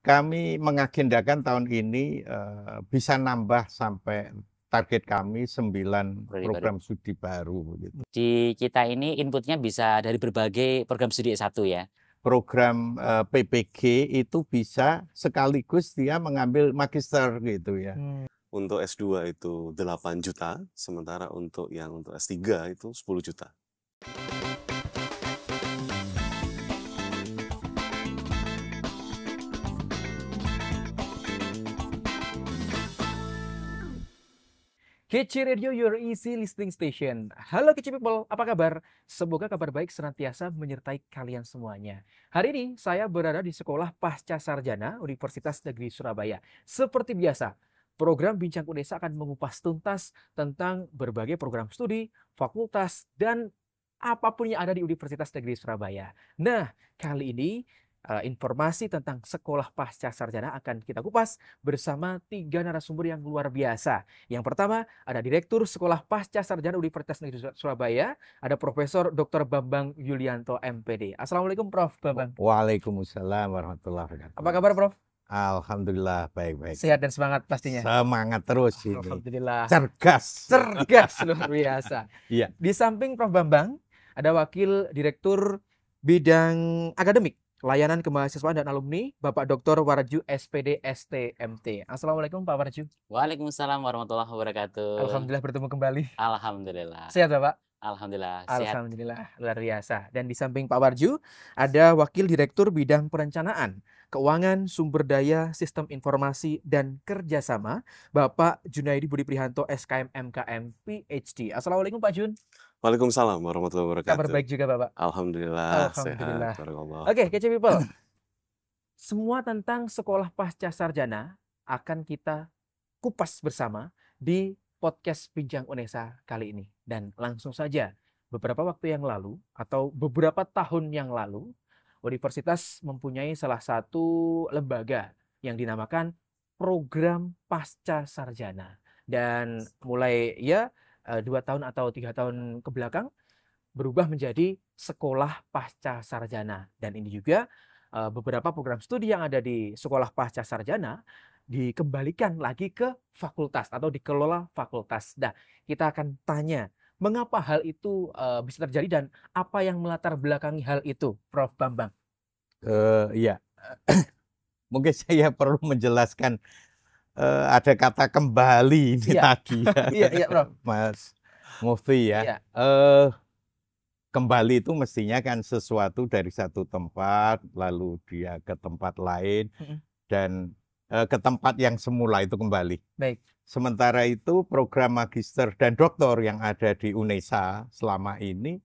Kami mengagendakan tahun ini uh, bisa nambah sampai target kami 9 Berarti program baru. studi baru. Gitu. Di kita ini inputnya bisa dari berbagai program studi S1 ya? Program uh, eh, PPG itu bisa sekaligus dia mengambil magister gitu ya. Hmm. Untuk S2 itu 8 juta, sementara untuk yang untuk S3 itu 10 juta. Kece Radio, your easy listening station. Halo Kece People, apa kabar? Semoga kabar baik senantiasa menyertai kalian semuanya. Hari ini saya berada di Sekolah Pasca Sarjana Universitas Negeri Surabaya. Seperti biasa, program Bincang Kudesa akan mengupas tuntas tentang berbagai program studi, fakultas, dan apapun yang ada di Universitas Negeri Surabaya. Nah, kali ini Eh, informasi tentang sekolah pasca sarjana akan kita kupas bersama tiga narasumber yang luar biasa. Yang pertama ada Direktur Sekolah Pasca Sarjana Universitas Negeri Surabaya, ada Profesor Dr. Bambang Yulianto MPD. Assalamualaikum Prof. Bambang. Waalaikumsalam warahmatullahi wabarakatuh. Apa kabar Prof? Alhamdulillah baik-baik. Sehat dan semangat pastinya. Semangat terus ini. Alhamdulillah. Cergas. Cergas luar biasa. Iya. Di samping Prof Bambang ada Wakil Direktur Bidang Akademik Layanan Kemahasiswaan dan Alumni, Bapak Dr. Warju SPD STMT. Assalamualaikum Pak Warju. Waalaikumsalam warahmatullahi wabarakatuh. Alhamdulillah bertemu kembali. Alhamdulillah. Sehat Bapak? Alhamdulillah. Sehat. Alhamdulillah luar biasa. Dan di samping Pak Warju ada Wakil Direktur Bidang Perencanaan, Keuangan, Sumber Daya, Sistem Informasi dan Kerjasama, Bapak Junaidi Budi Prihanto SKM MKM PhD. Assalamualaikum Pak Jun. Waalaikumsalam warahmatullahi wabarakatuh. Kabar baik juga Bapak. Alhamdulillah. Alhamdulillah. Sehat. Oke, okay, kece people. Semua tentang sekolah pasca sarjana akan kita kupas bersama di podcast Bincang Unesa kali ini. Dan langsung saja, beberapa waktu yang lalu atau beberapa tahun yang lalu, universitas mempunyai salah satu lembaga yang dinamakan program pasca sarjana. Dan mulai ya Eh, dua tahun atau tiga tahun ke belakang berubah menjadi sekolah pasca sarjana dan ini juga eh, beberapa program studi yang ada di sekolah pasca sarjana dikembalikan lagi ke fakultas atau dikelola fakultas. Nah, kita akan tanya mengapa hal itu uh, bisa terjadi dan apa yang melatar belakangi hal itu, Prof. Bambang? Uh, ya, mungkin saya perlu menjelaskan uh, ada kata kembali ini ya. tadi. Iya, iya, Bro. Mas Mufti ya. ya. Uh, kembali itu mestinya kan sesuatu dari satu tempat lalu dia ke tempat lain -hmm. dan uh, ke tempat yang semula itu kembali. Baik. Sementara itu program magister dan doktor yang ada di UNESA selama ini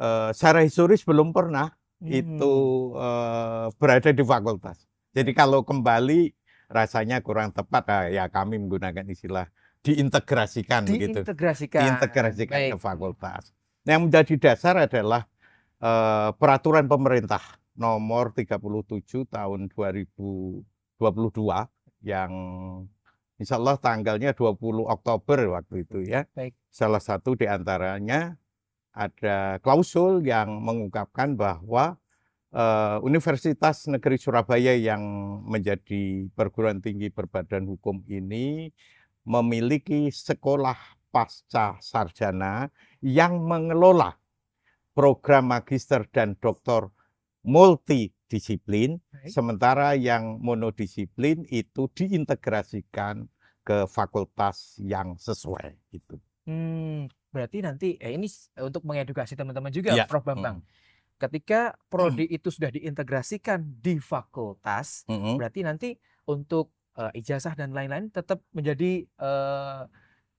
uh, secara historis belum pernah -hmm. itu uh, berada di fakultas. Jadi kalau kembali rasanya kurang tepat ah, ya kami menggunakan istilah diintegrasikan, diintegrasikan. begitu. Diintegrasikan Baik. ke fakultas. Nah, yang menjadi dasar adalah uh, peraturan pemerintah nomor 37 tahun 2022 yang insya Allah tanggalnya 20 Oktober waktu itu ya. Baik. Salah satu diantaranya ada klausul yang mengungkapkan bahwa Eh, Universitas Negeri Surabaya yang menjadi perguruan tinggi berbadan hukum ini memiliki sekolah pasca sarjana yang mengelola program magister dan doktor multidisiplin, sementara yang monodisiplin itu diintegrasikan ke fakultas yang sesuai itu. Hmm, berarti nanti eh, ini untuk mengedukasi teman-teman juga, ya. Prof Bambang. Hmm ketika prodi hmm. itu sudah diintegrasikan di fakultas hmm. berarti nanti untuk uh, ijazah dan lain-lain tetap menjadi uh,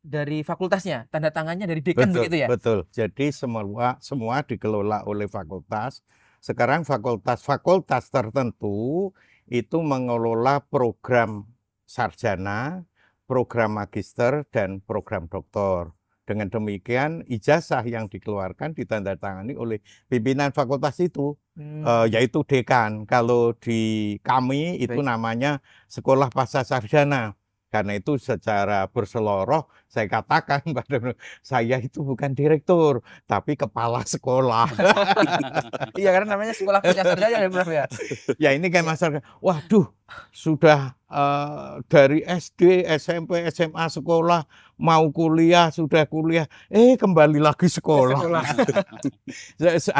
dari fakultasnya, tanda tangannya dari dekan betul, begitu ya. Betul. Jadi semua semua dikelola oleh fakultas. Sekarang fakultas-fakultas tertentu itu mengelola program sarjana, program magister dan program doktor. Dengan demikian ijazah yang dikeluarkan ditandatangani oleh pimpinan fakultas itu hmm. uh, yaitu dekan. Kalau di kami itu Baik. namanya Sekolah Pasca Sarjana. Karena itu secara berseloroh saya katakan pada saya itu bukan direktur tapi kepala sekolah. Iya karena namanya sekolah pasca sarjana ya Prof ya. ya ini kayak masalah. Waduh sudah uh, dari SD, SMP, SMA, sekolah mau kuliah sudah kuliah eh kembali lagi sekolah, sekolah.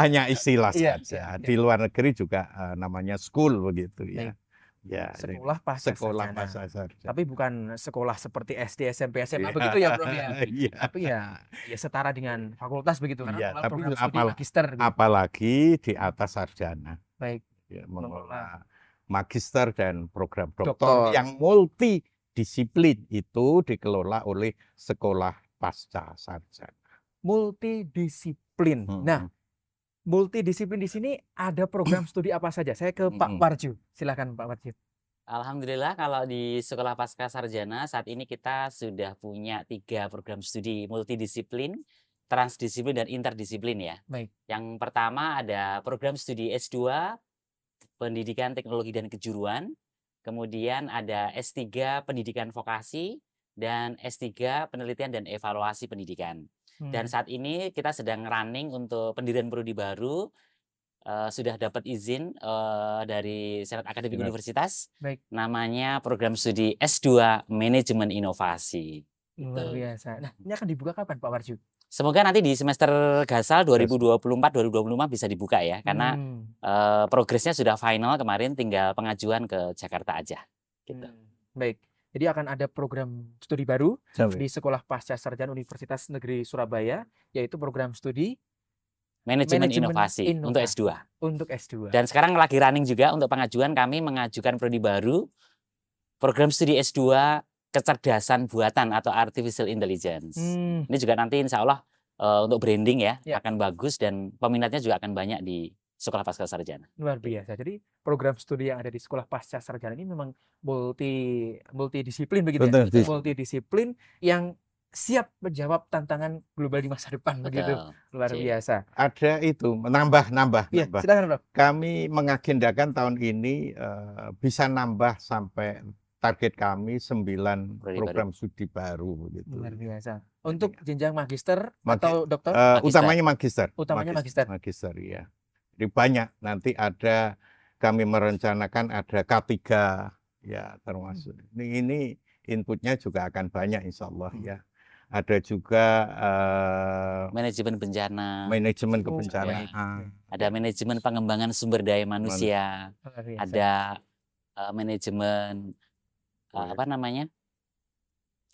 hanya istilah iya, saja yeah, yeah. di luar negeri juga uh, namanya school begitu ya ya, ya, sekolah pasca sekolah nah. pasca sarjana. Tapi bukan sekolah seperti SD, SMP, SMA ya, begitu ya, Bro ya. ya. Tapi ya ya setara dengan fakultas begitu karena ya, tapi program magister. Gitu. Apalagi di atas sarjana. Baik. Ya, mengelola magister dan program doktor, doktor. yang multi disiplin itu dikelola oleh sekolah pasca sarjana. Multidisiplin. Hmm. Nah, hmm. multidisiplin di sini ada program studi apa saja? Saya ke hmm, Pak hmm. Warju. Silakan Pak Warju. Alhamdulillah kalau di Sekolah Pasca Sarjana saat ini kita sudah punya tiga program studi multidisiplin, transdisiplin dan interdisiplin ya. Baik. Yang pertama ada program studi S2 Pendidikan Teknologi dan Kejuruan. Kemudian ada S3 Pendidikan Vokasi dan S3 Penelitian dan Evaluasi Pendidikan. Hmm. Dan saat ini kita sedang running untuk pendirian prodi baru uh, sudah dapat izin uh, dari Senat Akademik Universitas. Baik. Namanya program studi S2 Manajemen Inovasi. Luar biasa. Nah, ini akan dibuka kapan Pak Warju? Semoga nanti di semester gasal 2024-2025 bisa dibuka ya, karena hmm. uh, progresnya sudah final kemarin, tinggal pengajuan ke Jakarta aja. Gitu. Hmm. Baik, jadi akan ada program studi baru Sampai. di Sekolah Pasca Sarjana Universitas Negeri Surabaya, yaitu program studi Manajemen, Manajemen inovasi, inovasi untuk S2. Untuk S2. Dan sekarang lagi running juga untuk pengajuan kami mengajukan prodi baru program studi S2 kecerdasan buatan atau artificial intelligence. Hmm. Ini juga nanti insya Allah uh, untuk branding ya, ya akan bagus dan peminatnya juga akan banyak di sekolah pasca sarjana. Luar biasa. Jadi program studi yang ada di sekolah pasca sarjana ini memang multi multidisiplin begitu ya. ya. Multidisiplin yang siap menjawab tantangan global di masa depan Betul. begitu. Luar Cik. Iya. biasa. Ada itu menambah nambah ya, nambah. Silakan, Bro. Kami mengagendakan tahun ini uh, bisa nambah sampai target kami 9 program baru. studi baru gitu. Luar biasa. Iya. Untuk jenjang magister Magi atau dokter? Uh, magister. Utamanya magister. Utamanya magister. Magister, ya. Jadi banyak nanti ada kami merencanakan ada K3 ya termasuk. Hmm. Ini, ini inputnya juga akan banyak insya Allah hmm. ya. Ada juga uh, manajemen bencana, manajemen oh, kebencanaan, ya. ada manajemen pengembangan sumber daya manusia, manusia. ada uh, manajemen uh, apa namanya?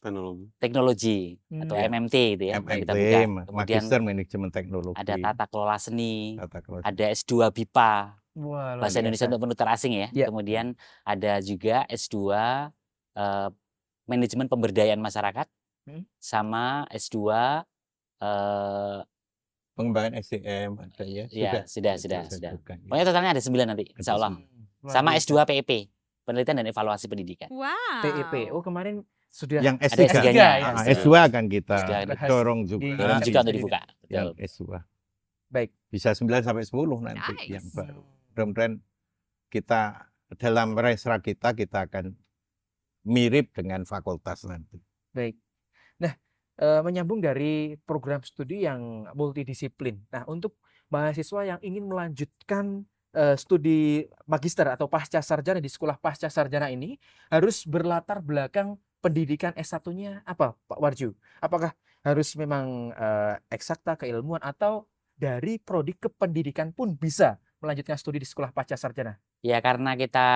Teknologi. Teknologi hmm. atau MMT gitu ya. MMT, kita buka. Kemudian Manajemen Teknologi. Ada tata kelola seni. Tata kelola. Ada S2 BIPA. Wah, bahasa biasa. Indonesia untuk penutur asing ya. ya. Kemudian ada juga S2 uh, manajemen pemberdayaan masyarakat hmm? sama S2 uh, pengembangan SDM ada ya. Sudah, ya, sudah, sudah, sudah. sudah. Pokoknya totalnya ada 9 nanti, insya Allah. Sama S2 PEP penelitian dan evaluasi pendidikan. Wow. TIP. E oh, kemarin sudah yang S3. Ada S3 nya S2. s akan iya, ah, iya. kita S2 dorong juga. Iya. Dorong juga untuk dibuka. Yang S2. Baik. Bisa 9 sampai 10 nanti nice. yang baru. Kemudian kita dalam resra kita kita akan mirip dengan fakultas nanti. Baik. Nah, e, menyambung dari program studi yang multidisiplin. Nah, untuk mahasiswa yang ingin melanjutkan uh, studi magister atau pasca sarjana di sekolah pasca sarjana ini harus berlatar belakang pendidikan S1-nya apa Pak Warju? Apakah harus memang uh, eksakta keilmuan atau dari prodi kependidikan pun bisa melanjutkan studi di sekolah pasca sarjana? Ya karena kita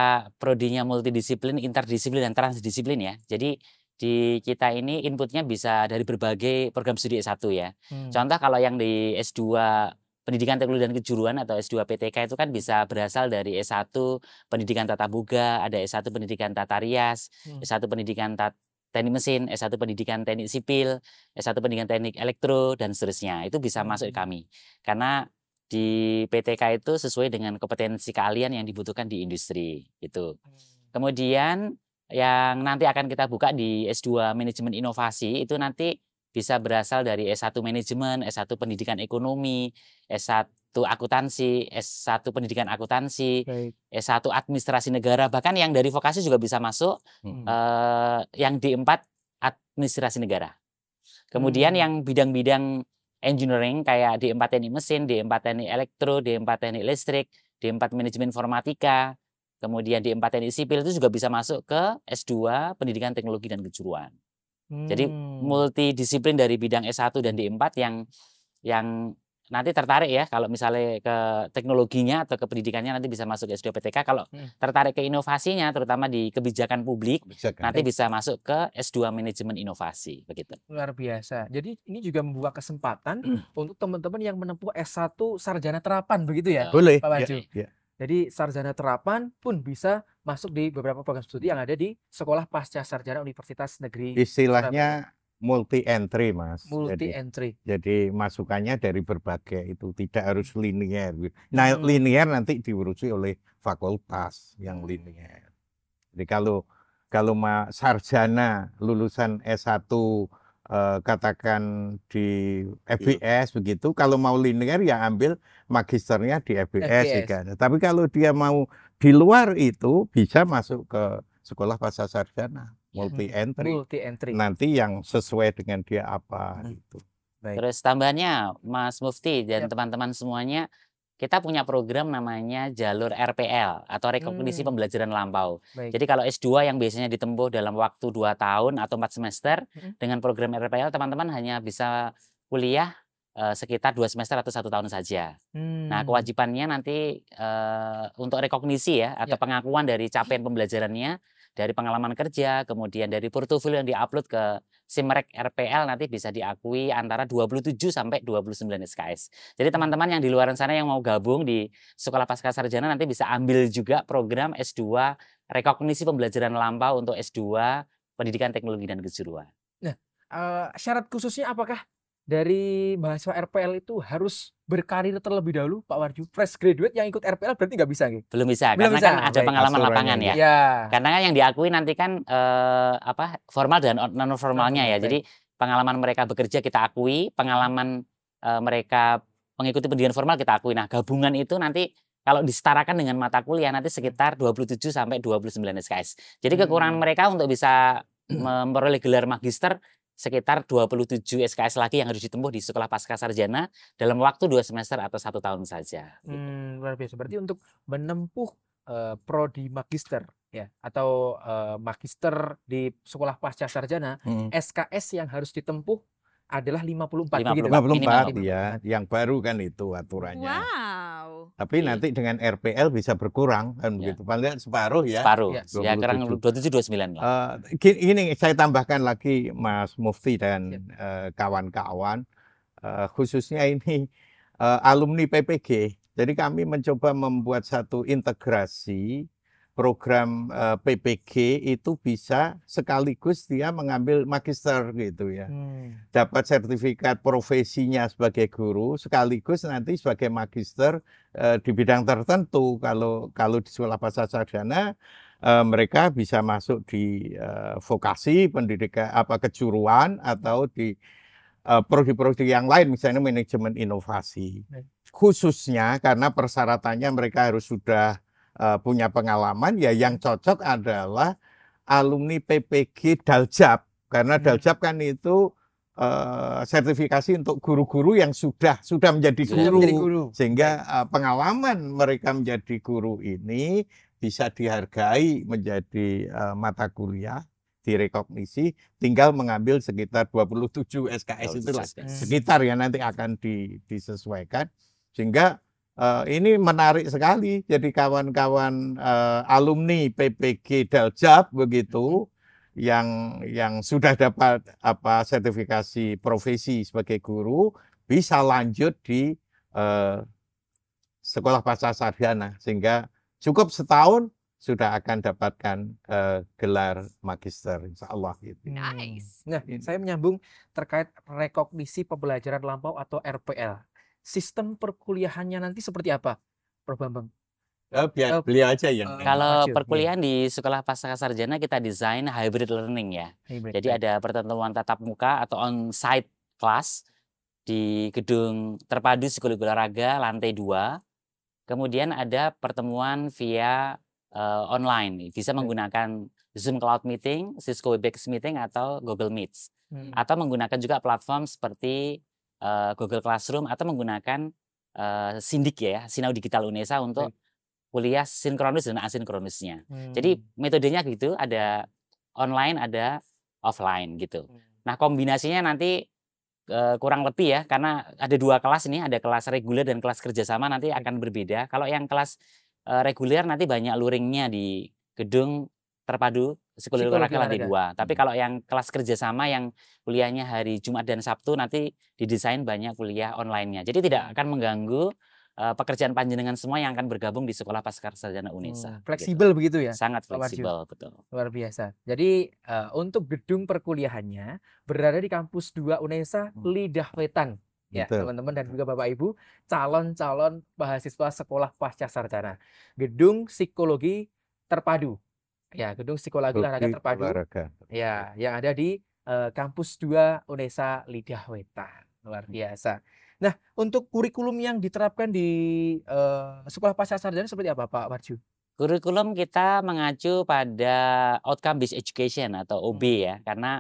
prodinya multidisiplin, interdisiplin dan transdisiplin ya. Jadi di kita ini inputnya bisa dari berbagai program studi S1 ya. Hmm. Contoh kalau yang di S2 pendidikan teknologi dan kejuruan atau S2 PTK itu kan bisa berasal dari S1 pendidikan tata buga, ada S1 pendidikan tata rias, hmm. S1 pendidikan tata teknik mesin, S1 pendidikan teknik sipil, S1 pendidikan teknik elektro dan seterusnya. Itu bisa masuk ke hmm. kami. Karena di PTK itu sesuai dengan kompetensi kalian yang dibutuhkan di industri itu. Hmm. Kemudian yang nanti akan kita buka di S2 Manajemen Inovasi itu nanti bisa berasal dari S1 manajemen, S1 pendidikan ekonomi, S1 akuntansi, S1 pendidikan akuntansi, S1 administrasi negara, bahkan yang dari vokasi juga bisa masuk hmm. eh, yang D4 administrasi negara. Kemudian hmm. yang bidang-bidang engineering kayak D4 teknik mesin, D4 teknik elektro, D4 teknik listrik, D4 manajemen informatika, kemudian D4 teknik sipil itu juga bisa masuk ke S2 pendidikan teknologi dan kejuruan. Hmm. Jadi multidisiplin dari bidang S1 dan D4 yang yang nanti tertarik ya kalau misalnya ke teknologinya atau ke pendidikannya nanti bisa masuk ke S2PTK kalau hmm. tertarik ke inovasinya terutama di kebijakan publik kebijakan. nanti bisa masuk ke S2 manajemen inovasi begitu. Luar biasa. Jadi ini juga membuka kesempatan hmm. untuk teman-teman yang menempuh S1 sarjana terapan begitu ya. Boleh. Pak Baju. Iya, ya, ya. Jadi sarjana terapan pun bisa masuk di beberapa program studi yang ada di sekolah pasca sarjana Universitas Negeri. Istilahnya multi entry, Mas. Multi entry. Jadi, masukannya dari berbagai itu tidak harus linear. Nah, hmm. linier nanti diurusi oleh fakultas yang linear. Jadi kalau kalau sarjana lulusan S1 eh, katakan di iya. FBS yeah. begitu. Kalau mau linear ya ambil magisternya di FBS, ya FBS. Kan? Tapi kalau dia mau di luar itu bisa masuk ke sekolah bahasa sarjana iya, hmm. multi entry. Multi entry. Nanti yang sesuai dengan dia apa hmm. itu. Baik. Terus tambahannya Mas Mufti dan teman-teman yep. semuanya kita punya program namanya jalur RPL atau rekognisi hmm. pembelajaran lampau. Baik. Jadi kalau S2 yang biasanya ditempuh dalam waktu 2 tahun atau 4 semester hmm. dengan program RPL teman-teman hanya bisa kuliah uh, sekitar 2 semester atau satu tahun saja. Nah, hmm. Nah, kewajibannya nanti uh, untuk rekognisi ya atau ya. pengakuan dari capaian pembelajarannya dari pengalaman kerja, kemudian dari portofolio yang diupload ke SIMREK RPL nanti bisa diakui antara 27 sampai 29 SKS. Jadi hmm. teman-teman yang di luar sana yang mau gabung di Sekolah Pasca Sarjana nanti bisa ambil juga program S2 Rekognisi Pembelajaran Lampau untuk S2 Pendidikan Teknologi dan Kejuruan. Nah, uh, syarat khususnya apakah dari mahasiswa RPL itu harus berkarir terlebih dahulu Pak Warju? Fresh graduate yang ikut RPL berarti nggak bisa gitu? Belum bisa, Belum karena kan bisa. kan ada Baik, pengalaman lapangan ya. ya. Karena kan yang diakui nanti kan eh, apa formal dan non formalnya ya. Jadi pengalaman mereka bekerja kita akui, pengalaman eh, mereka mengikuti pendidikan formal kita akui. Nah gabungan itu nanti kalau disetarakan dengan mata kuliah nanti sekitar 27 sampai 29 SKS. Jadi kekurangan hmm. mereka untuk bisa memperoleh gelar magister sekitar 27 SKS lagi yang harus ditempuh di sekolah pasca sarjana dalam waktu dua semester atau satu tahun saja. Gitu. Hmm, luar biasa. Berarti untuk menempuh uh, prodi magister ya atau uh, magister di sekolah pasca sarjana, hmm. SKS yang harus ditempuh adalah 54 54, 54 ya yang baru kan itu aturannya. Wow. Tapi okay. nanti dengan RPL bisa berkurang kan ya. begitu. Paling separuh ya. Separuh. Ya, ya tujuh 27 29 lah. Uh, ini saya tambahkan lagi Mas Mufti dan eh, kawan-kawan ya. uh, uh, khususnya ini uh, alumni PPG. Jadi kami mencoba membuat satu integrasi program uh, eh, PPG itu bisa sekaligus dia mengambil magister gitu ya. Hmm. Dapat sertifikat profesinya sebagai guru sekaligus nanti sebagai magister uh, di bidang tertentu kalau kalau di sekolah bahasa sarjana uh, mereka bisa masuk di uh, vokasi pendidikan apa kejuruan atau di prodi-prodi uh, yang lain misalnya manajemen inovasi. Hmm. Khususnya karena persyaratannya mereka harus sudah uh, punya pengalaman ya yang cocok adalah alumni PPG Daljab karena hmm. Daljab kan itu uh, sertifikasi untuk guru-guru yang sudah sudah menjadi guru, menjadi guru. sehingga uh, pengalaman mereka menjadi guru ini bisa dihargai menjadi uh, mata kuliah direkognisi tinggal mengambil sekitar 27 SKS itulah sekitar ya nanti akan di, disesuaikan sehingga uh, ini menarik sekali. Jadi kawan-kawan uh, alumni PPG Daljab begitu mm-hmm. yang yang sudah dapat apa sertifikasi profesi sebagai guru bisa lanjut di uh, sekolah pasca sarjana sehingga cukup setahun sudah akan dapatkan uh, gelar magister insya Allah gitu. Nice. Nah, saya menyambung terkait rekognisi pembelajaran lampau atau RPL sistem perkuliahannya nanti seperti apa, Prof Bambang? Oh, biar uh, eh, beliau aja ya. Uh, kalau perkuliahan ya. di Sekolah Pasca Sarjana kita desain hybrid learning ya. Hybrid. Jadi ya. ada pertemuan tatap muka atau on-site class di gedung terpadu sekolah olahraga lantai 2. Kemudian ada pertemuan via uh, online, bisa hmm. menggunakan Zoom Cloud Meeting, Cisco Webex Meeting atau Google Meets. Hmm. Atau menggunakan juga platform seperti uh, Google Classroom atau menggunakan uh, eh, Sindik ya, Sinau Digital Unesa untuk hmm. kuliah sinkronus dan asinkronusnya. Hmm. Jadi metodenya gitu, ada online, ada offline gitu. Hmm. Nah kombinasinya nanti uh, kurang lebih ya, karena ada dua kelas ini, ada kelas reguler dan kelas kerjasama nanti akan berbeda. Kalau yang kelas uh, reguler nanti banyak luringnya di gedung terpadu psikologi, psikologi olahraga lantai dua. Tapi hmm. kalau yang kelas kerjasama yang kuliahnya hari Jumat dan Sabtu nanti didesain banyak kuliah online-nya. Jadi tidak akan mengganggu uh, pekerjaan panjenengan semua yang akan bergabung di sekolah pasca sarjana Unesa. Hmm, gitu. fleksibel gitu. begitu ya? Sangat fleksibel, betul. Luar biasa. Jadi uh, untuk gedung perkuliahannya berada di kampus 2 Unesa hmm. Lidah Wetan. Ya, teman-teman dan juga Bapak Ibu, calon-calon mahasiswa sekolah pasca sarjana. Gedung Psikologi Terpadu Ya, Gedung Psikologi Olahraga Terpadu. Olahraga. Ya, yang ada di uh, kampus 2 Unesa Lidah Weta. Luar hmm. biasa. Nah, untuk kurikulum yang diterapkan di uh, Sekolah Pasca Sarjana seperti apa, Pak Warju? Kurikulum kita mengacu pada outcome based education atau OB hmm. ya, karena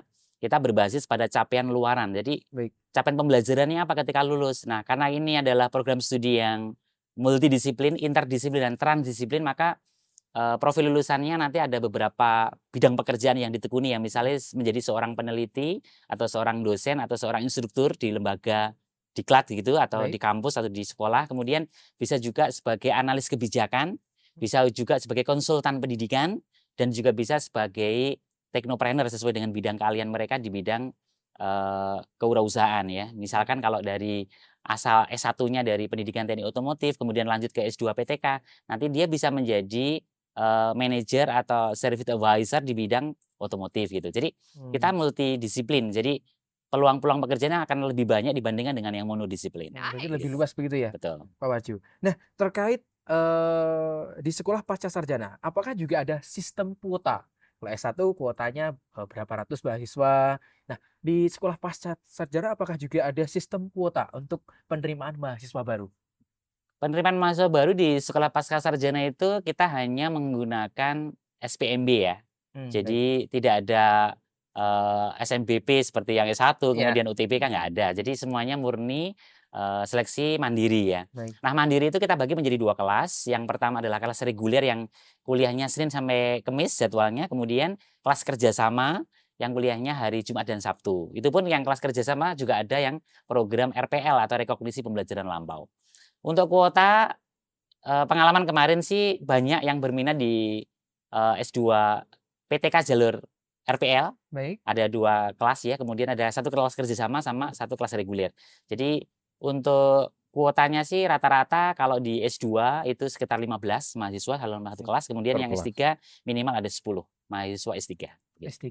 kita berbasis pada capaian luaran. Jadi Baik. capaian pembelajarannya apa ketika lulus. Nah, karena ini adalah program studi yang multidisiplin, interdisiplin dan transdisiplin, maka Eh, profil lulusannya nanti ada beberapa bidang pekerjaan yang ditekuni ya misalnya menjadi seorang peneliti atau seorang dosen atau seorang instruktur di lembaga diklat gitu atau Baik. di kampus atau di sekolah kemudian bisa juga sebagai analis kebijakan bisa juga sebagai konsultan pendidikan dan juga bisa sebagai teknopreneur sesuai dengan bidang kalian mereka di bidang uh, kewirausahaan ya. Misalkan kalau dari asal S1-nya dari pendidikan teknik otomotif kemudian lanjut ke S2 PTK, nanti dia bisa menjadi uh, manager atau service advisor di bidang otomotif gitu. Jadi hmm. kita multidisiplin. Jadi peluang-peluang pekerjaannya akan lebih banyak dibandingkan dengan yang monodisiplin. Nah, Jadi lebih gitu. luas begitu ya. Betul. Pak Waju. Nah, terkait uh, di sekolah pasca sarjana, apakah juga ada sistem kuota? Kalau S1 kuotanya eh, berapa ratus mahasiswa. Nah, di sekolah pasca sarjana apakah juga ada sistem kuota untuk penerimaan mahasiswa baru? penerimaan mahasiswa baru di sekolah pasca sarjana itu kita hanya menggunakan SPMB ya. Hmm, Jadi baik. tidak ada uh, eh, SMBP seperti yang S1 iya. kemudian ya. UTP kan nggak ada. Jadi semuanya murni uh, seleksi mandiri ya. Baik. Nah, mandiri itu kita bagi menjadi dua kelas. Yang pertama adalah kelas reguler yang kuliahnya Senin sampai kemis jadwalnya, kemudian kelas kerjasama yang kuliahnya hari Jumat dan Sabtu. Itu pun yang kelas kerjasama juga ada yang program RPL atau rekognisi pembelajaran lampau. Untuk kuota eh, pengalaman kemarin sih banyak yang berminat di eh, S2 PTK jalur RPL. Baik. Ada dua kelas ya, kemudian ada satu kelas kerjasama sama satu kelas reguler. Jadi untuk kuotanya sih rata-rata kalau di S2 itu sekitar 15 mahasiswa dalam satu kelas, kemudian Perkuas. yang S3 minimal ada 10 mahasiswa S3. Gitu. S3.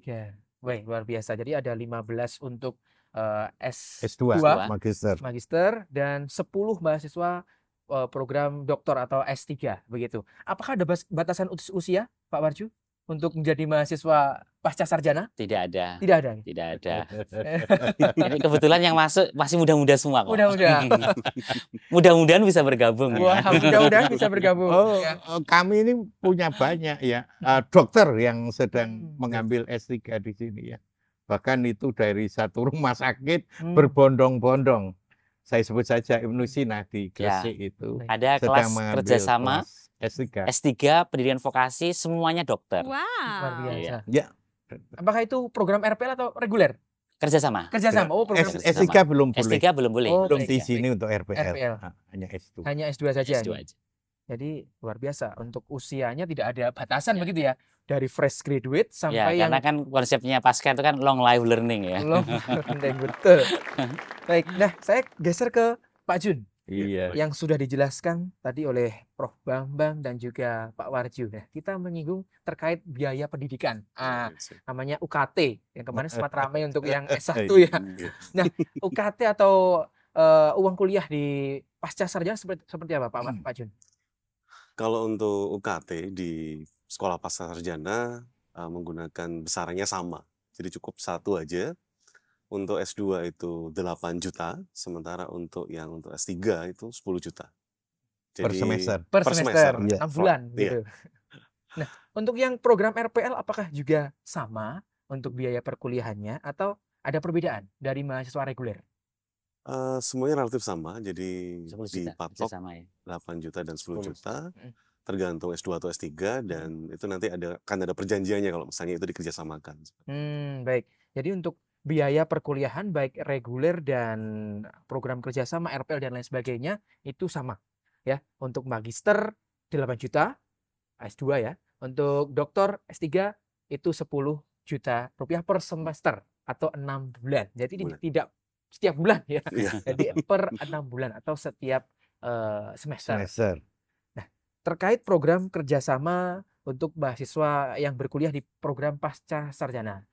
Baik, luar biasa. Jadi ada 15 untuk S2, eh, S2 magister. magister dan 10 mahasiswa eh, program doktor atau S3 begitu. Apakah ada batasan usia Pak Warju untuk menjadi mahasiswa pasca sarjana? Tidak ada. Tidak ada. Tidak ada. Ini kebetulan yang masuk masih muda-muda semua kok. Muda-muda. Mudah-mudahan bisa bergabung. Ya. Wah, ya. mudah-mudahan bisa bergabung. Oh, ya. kami ini punya banyak ya eh, dokter yang sedang hmm. mengambil S3 di sini ya. Bahkan itu dari satu rumah sakit hmm. berbondong-bondong. Saya sebut saja Ibnu hmm. Sina di ya. Gresik ya. itu. Ada kelas kerjasama kelas S3. S3 pendidikan vokasi semuanya dokter. Wow. Luar biasa. Ya. Apakah itu program RPL atau reguler? Kerjasama. Kerjasama. Oh, program S, S3 belum boleh. S3 belum boleh. Oh, belum di sini untuk RPL. RPL. Hanya S2. Hanya S2 saja. S2 aja. Jadi luar biasa untuk usianya tidak ada batasan ya. begitu ya dari fresh graduate ya, sampai ya, karena yang karena kan konsepnya pasca itu kan long life learning ya. Long learning betul. Baik, nah saya geser ke Pak Jun. Iya. Yang sudah dijelaskan tadi oleh Prof Bambang dan juga Pak Warju. Nah, kita menyinggung terkait biaya pendidikan. Ah, iya, iya, iya. namanya UKT yang kemarin sempat ramai untuk yang S1 ya. Nah, UKT atau uh, uang kuliah di pasca sarjana seperti, seperti apa Pak, hmm. Pak Jun? Kalau untuk UKT di sekolah pasca sarjana uh, menggunakan besarnya sama. Jadi cukup satu aja. Untuk S2 itu 8 juta, sementara untuk yang untuk S3 itu 10 juta. Jadi, per semester. Per semester, iya. enam bulan oh, gitu. Nah, untuk yang program RPL apakah juga sama untuk biaya perkuliahannya atau ada perbedaan dari mahasiswa reguler? Uh, semuanya relatif sama, jadi di dipatok ya. 8 juta dan 10, 10. juta. Mm tergantung S2 atau S3 dan hmm. itu nanti ada kan ada perjanjiannya kalau misalnya itu dikerjasamakan. Hmm, baik. Jadi untuk biaya perkuliahan baik reguler dan program kerjasama RPL dan lain sebagainya itu sama ya untuk magister 8 juta S2 ya untuk doktor S3 itu 10 juta rupiah per semester atau enam bulan jadi bulan. tidak setiap bulan ya, ya. jadi per enam bulan atau setiap uh, semester. semester terkait program kerjasama untuk mahasiswa yang berkuliah di program pasca sarjana.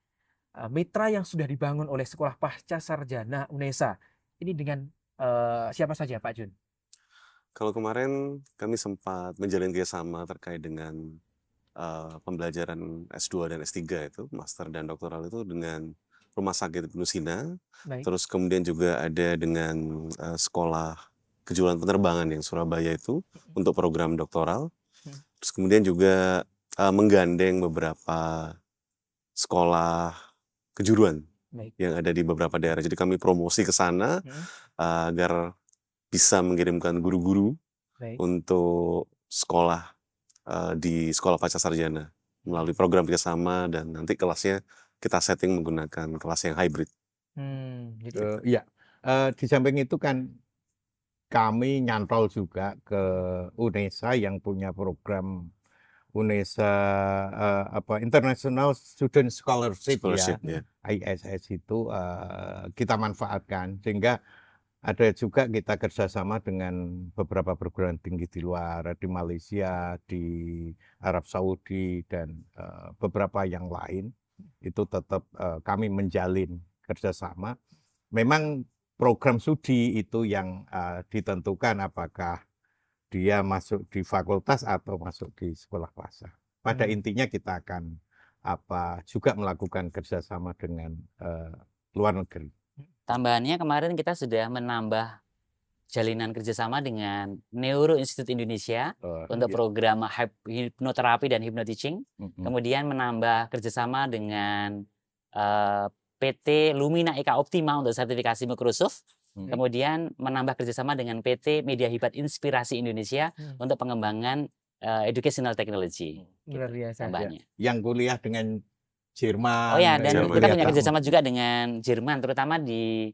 Eh, mitra yang sudah dibangun oleh Sekolah Pasca Sarjana UNESA. Ini dengan uh, siapa saja Pak Jun? Kalau kemarin kami sempat menjalin kerjasama terkait dengan uh, pembelajaran S2 dan S3 itu, master dan doktoral itu dengan Rumah Sakit Ibnu Sina. Terus kemudian juga ada dengan uh, Sekolah kejuruan penerbangan yang Surabaya itu hmm. untuk program doktoral. Hmm. Terus kemudian juga uh, menggandeng beberapa sekolah kejuruan Baik. yang ada di beberapa daerah. Jadi kami promosi ke sana hmm. uh, agar bisa mengirimkan guru-guru untuk sekolah uh, di sekolah pasca sarjana melalui program kerjasama dan nanti kelasnya kita setting menggunakan kelas yang hybrid. Hmm, gitu. uh, iya. Uh, di samping itu kan kami nyantol juga ke UNESA yang punya program UNESA uh, apa International Student Scholarship, ya. Scholarship ya. ya. ISS itu uh, kita manfaatkan sehingga ada juga kita kerjasama dengan beberapa perguruan tinggi di luar, di Malaysia, di Arab Saudi, dan uh, beberapa yang lain. Itu tetap uh, kami menjalin kerjasama. Memang program studi itu yang uh, ditentukan apakah dia masuk di fakultas atau masuk di sekolah pasar. Pada hmm. intinya kita akan apa juga melakukan kerjasama dengan uh, luar negeri. Tambahannya kemarin kita sudah menambah jalinan kerjasama dengan Neuro Institute Indonesia uh, untuk iya. program hipnoterapi dan hipnoteaching. Mm -hmm. Kemudian menambah kerjasama dengan uh, PT Lumina Eka Optima untuk sertifikasi Microsoft. Hmm. Kemudian menambah kerjasama dengan PT Media Hibat Inspirasi Indonesia hmm. untuk pengembangan uh, educational technology. Luar gitu, biasa. Tambahnya. Yang kuliah dengan Jerman. Oh ya, dan kita ya, punya kerjasama juga dengan Jerman, terutama di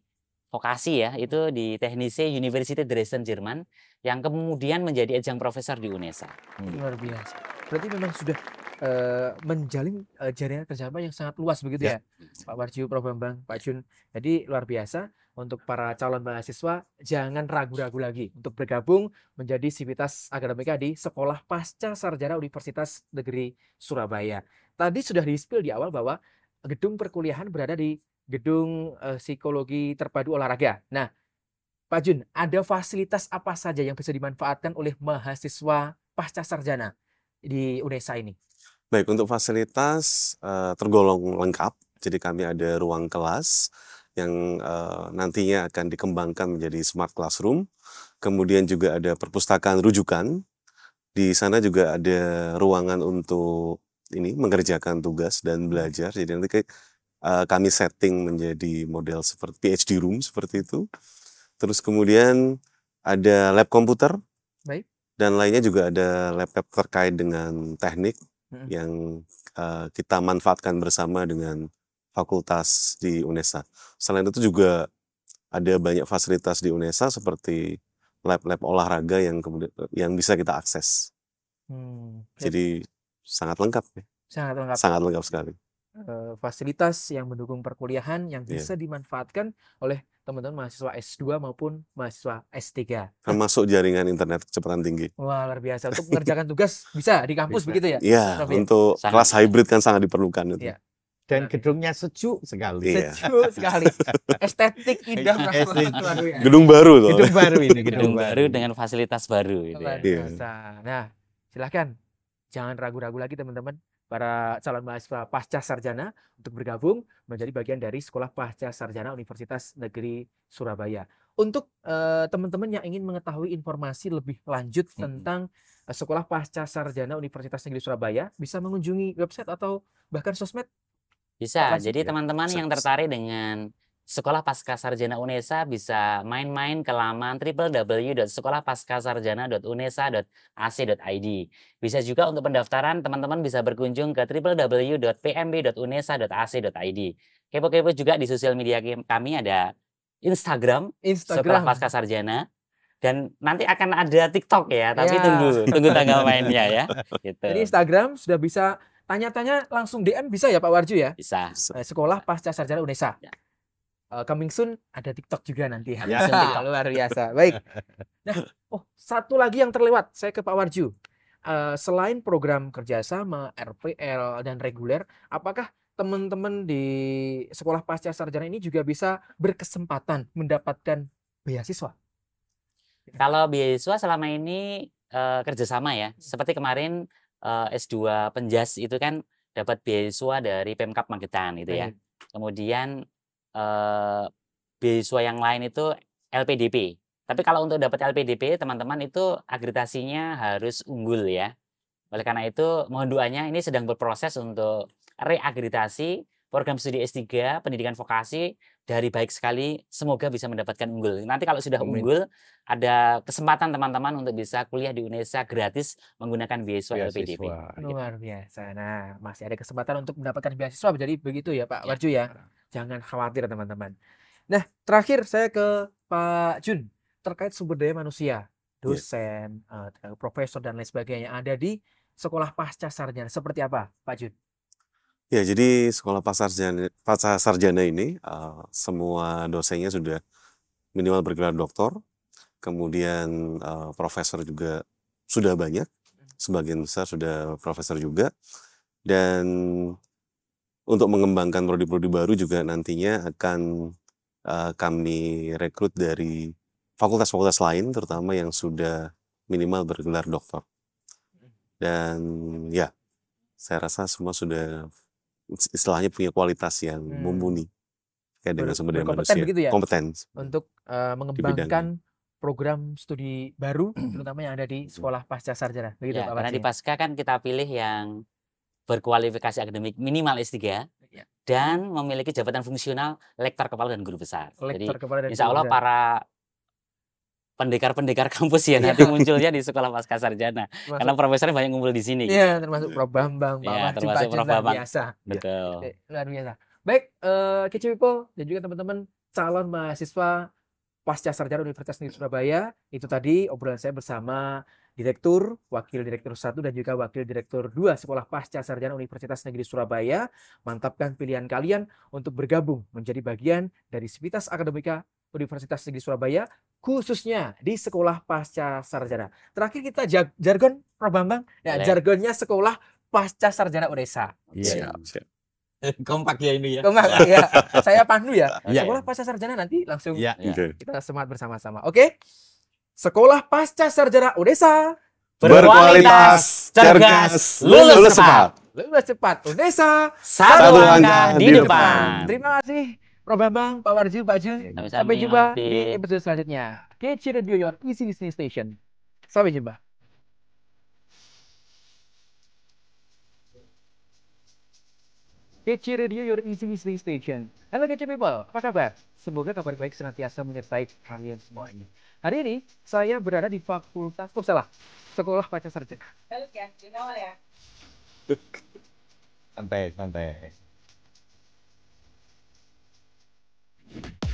vokasi ya, itu di Technische Universität Dresden Jerman, yang kemudian menjadi ajang profesor di UNESA. Hmm. Luar biasa. Berarti memang sudah Eh, menjalin uh, jaringan kerjasama yang sangat luas begitu ya, ya Pak Warjiu, Prof Bambang, Pak Jun. Jadi luar biasa untuk para calon mahasiswa jangan ragu-ragu lagi untuk bergabung menjadi sivitas akademika di Sekolah Pasca Sarjana Universitas Negeri Surabaya. Tadi sudah di-spill di awal bahwa gedung perkuliahan berada di Gedung uh, Psikologi Terpadu Olahraga. Nah, Pak Jun, ada fasilitas apa saja yang bisa dimanfaatkan oleh mahasiswa pasca sarjana di UNESA ini? Baik, untuk fasilitas uh, tergolong lengkap. Jadi kami ada ruang kelas yang uh, nantinya akan dikembangkan menjadi smart classroom. Kemudian juga ada perpustakaan rujukan. Di sana juga ada ruangan untuk ini mengerjakan tugas dan belajar. Jadi nanti uh, kami setting menjadi model seperti PhD room seperti itu. Terus kemudian ada lab komputer. Baik. Dan lainnya juga ada lab-lab terkait dengan teknik yang uh, kita manfaatkan bersama dengan fakultas di UNESA. Selain itu juga ada banyak fasilitas di UNESA seperti lab-lab olahraga yang kemudian yang bisa kita akses. Hmm. Jadi sangat lengkap ya. Sangat lengkap. Sangat lengkap sekali. Eh, fasilitas yang mendukung perkuliahan yang iya. bisa yeah. dimanfaatkan oleh teman-teman mahasiswa S2 maupun mahasiswa S3. Termasuk jaringan internet kecepatan tinggi. Wah, luar biasa. Untuk mengerjakan tugas bisa di kampus bisa. begitu ya? Iya, ya? untuk sangat kelas hybrid kan sangat diperlukan itu. Ya. Dan nah. gedungnya sejuk sekali. Iya. Sejuk sekali. Estetik indah iya, ya. Gedung baru tuh. Gedung baru ini, gedung, baru dengan fasilitas baru ini ya. Iya. Nah, silahkan jangan ragu-ragu lagi teman-teman para calon mahasiswa pasca sarjana untuk bergabung menjadi bagian dari Sekolah Pasca Sarjana Universitas Negeri Surabaya. Untuk eh, teman-teman uh, yang ingin mengetahui informasi lebih lanjut hmm. tentang uh, Sekolah Pasca Sarjana Universitas Negeri Surabaya, bisa mengunjungi website atau bahkan sosmed? Bisa. Jadi ya? teman-teman yang tertarik dengan Sekolah Pasca Sarjana UNESA bisa main-main ke laman www.sekolahpaskasarjana.unesa.ac.id. Bisa juga untuk pendaftaran, teman-teman bisa berkunjung ke www.pmb.unesa.ac.id. Kepo-kepo juga di sosial media kami ada Instagram, Instagram. Sekolah Pasca Sarjana, dan nanti akan ada TikTok ya, tapi ya. tunggu tunggu tanggal mainnya ya. Gitu. Jadi Instagram sudah bisa tanya-tanya langsung DM bisa ya Pak Warju ya? Bisa. Eh, sekolah Pasca Sarjana Unesa. Ya uh, coming soon ada TikTok juga nanti. Ya. TikTok luar biasa. Baik. Nah, oh satu lagi yang terlewat, saya ke Pak Warju. Uh, selain program kerjasama RPL dan reguler, apakah teman-teman di sekolah pasca sarjana ini juga bisa berkesempatan mendapatkan beasiswa? Kalau beasiswa selama ini uh, kerjasama ya, seperti kemarin uh, S2 Penjas itu kan dapat beasiswa dari Pemkap Magetan itu ya. Kemudian eh, beasiswa yang lain itu LPDP. Tapi kalau untuk dapat LPDP, teman-teman itu akreditasinya harus unggul ya. Oleh karena itu, mohon doanya ini sedang berproses untuk reagritasi program studi S3 pendidikan vokasi dari baik sekali semoga bisa mendapatkan unggul. Nanti kalau sudah Amin. unggul ada kesempatan teman-teman untuk bisa kuliah di UNESA gratis menggunakan beasiswa, beasiswa. LPDP. Iya. Luar biasa. Nah, masih ada kesempatan untuk mendapatkan beasiswa. Jadi begitu ya Pak ya. Warju ya. Jangan khawatir teman-teman. Nah, terakhir saya ke Pak Jun terkait sumber daya manusia, iya. dosen, ya. uh, profesor dan lain sebagainya ada di sekolah pasca sarjana. Seperti apa, Pak Jun? Ya, jadi sekolah pasar sarjana pasar sarjana ini, eh, semua dosennya sudah minimal bergelar doktor, kemudian, eh, profesor juga sudah banyak, hmm. sebagian besar sudah profesor juga, dan untuk mengembangkan prodi-prodi baru juga nantinya akan, eh, kami rekrut dari fakultas-fakultas lain, terutama yang sudah minimal bergelar doktor. Hmm. Dan ya, saya rasa semua sudah istilahnya punya kualitas yang hmm. mumpuni kayak dengan sumber daya manusia begitu ya? kompeten untuk uh, mengembangkan program studi baru terutama yang ada di sekolah pasca sarjana begitu ya, Pak karena di pasca kan kita pilih yang berkualifikasi akademik minimal S3 ya. dan memiliki jabatan fungsional lektor kepala dan guru besar. Lektor Jadi kepala dan insya Allah para pendekar-pendekar kampus ya nanti iya. munculnya di sekolah pasca sarjana termasuk, karena profesornya banyak ngumpul di sini. ya gitu. termasuk Prof Bambang, Pak ya, termasuk Prof Bambang. Biasa. Iya, Betul. Ya, luar biasa. Baik, uh, eh, People dan juga teman-teman calon mahasiswa pasca sarjana Universitas Negeri Surabaya, itu tadi obrolan saya bersama Direktur, Wakil Direktur 1 dan juga Wakil Direktur 2 Sekolah Pasca Sarjana Universitas Negeri Surabaya. Mantapkan pilihan kalian untuk bergabung menjadi bagian dari Sivitas Akademika Universitas Negeri Surabaya, khususnya di sekolah pasca sarjana. Terakhir kita jargon Prof Bambang, ya, jargonnya sekolah pasca sarjana Unesa. Iya. Yeah. Kompak ya ini ya. Kompak ya. Saya pandu ya. Iya, iya. Sekolah pasca sarjana nanti langsung ya, ya. kita semangat bersama-sama. Oke. Sekolah pasca sarjana Unesa berkualitas, cerdas, lulus, lulus cepat. Lulus cepat Unesa satu, satu langkah di depan. depan. Terima kasih. Pro Bambang, Pak Warji, Pak Jun. Ya, sampai, Sampai jumpa di episode selanjutnya. KC Radio Your Easy Listening Station. Sampai jumpa. KC Radio Your Easy Listening Station. Halo KC People, apa kabar? Semoga kabar baik senantiasa menyertai kalian semuanya. Hari ini saya berada di Fakultas, oh salah, Sekolah Pancasarjana. Halo ya, di ya. Santai, santai. you